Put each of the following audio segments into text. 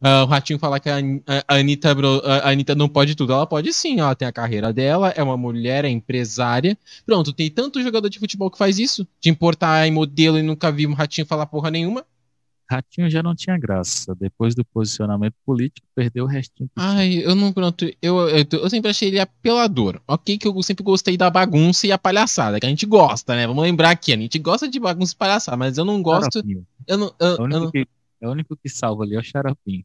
Uh, o Ratinho falar que a, a, Anitta, a Anitta não pode tudo. Ela pode sim, ela tem a carreira dela, é uma mulher, é empresária. Pronto, tem tanto jogador de futebol que faz isso, de importar em modelo e nunca vi um Ratinho falar porra nenhuma. Ratinho já não tinha graça. Depois do posicionamento político, perdeu o restinho. Ai, eu não. Pronto, eu, eu, eu, sempre achei ele apelador. Ok, que eu sempre gostei da bagunça e a palhaçada, que a gente gosta, né? Vamos lembrar aqui, a gente gosta de bagunça e palhaçada, mas eu não gosto. Eu não. Eu, é eu não... Que é o único que salva ali, é o Xarapim.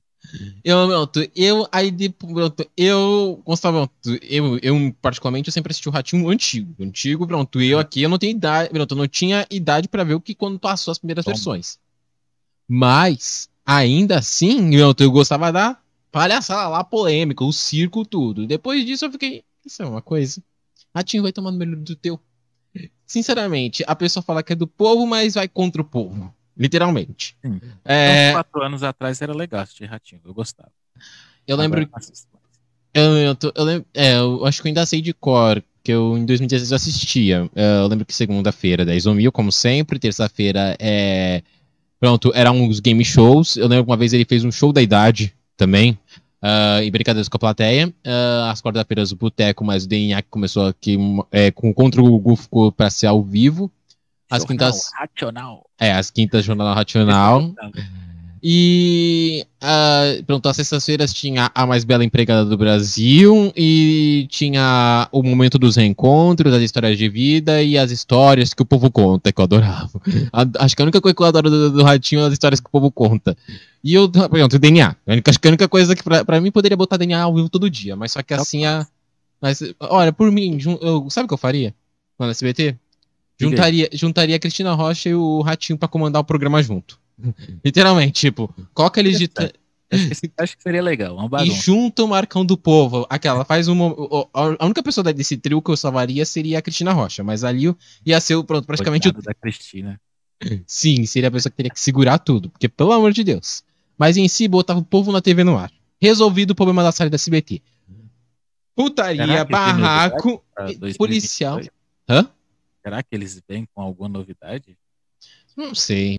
Eu, pronto, eu, aí, de, pronto, eu gostava, pronto, eu, eu, particularmente, eu sempre assisti o Ratinho antigo, antigo, pronto, eu aqui, eu não tenho idade, pronto, eu não tinha idade para ver o que quando passou as primeiras Toma. versões. Mas, ainda assim, pronto, eu gostava da palhaçada lá, polêmica, o circo, tudo. Depois disso eu fiquei, isso é uma coisa, Ratinho vai tomando melhor do teu. Sinceramente, a pessoa fala que é do povo, mas vai contra o povo literalmente. É... Então, uns quatro anos atrás era legal assistir Ratinho, eu gostava. Eu lembro. Eu, eu, tô, eu, lembro, é, eu acho que eu ainda sei de cor, que eu em 2016 eu assistia. É, eu lembro que segunda-feira da Isomil, como sempre, terça-feira é. Pronto, eram uns game shows. Eu lembro que uma vez ele fez um show da idade também. Uh, ah, e brincadeiras com a plateia. Uh, ah, cordas quarta-feiras o Boteco, mas o DNA começou aqui é, com, contra o Google ficou para ser ao vivo. As jornal quintas. Racional. É, as quintas, Jornal Racional. E uh, pronto, às sextas-feiras tinha a mais bela empregada do Brasil e tinha o momento dos reencontros, as histórias de vida e as histórias que o povo conta, que eu adorava. A, acho que a única coisa que eu adoro do, do Ratinho é as histórias que o povo conta. E eu, pronto, DNA. Acho que a única coisa que pra, pra mim poderia botar DNA ao vivo todo dia, mas só que assim a. Mas, olha, por mim, eu, sabe o que eu faria? No SBT? Juntaria, juntaria a Cristina Rocha e o Ratinho para comandar o programa junto. Literalmente, tipo, coloca eles de. Acho que, acho que, seria legal. e junto o Marcão do Povo. Aquela faz uma. A única pessoa desse trio que eu salvaria seria a Cristina Rocha, mas ali ia ser pronto, praticamente Coitado o. da Cristina. Sim, seria a pessoa que teria que segurar tudo, porque pelo amor de Deus. Mas em si, botava o povo na TV no ar. Resolvido o problema da série da CBT Putaria, barraco, ah, policial. Hã? Será que eles vêm com alguma novidade? Não sei.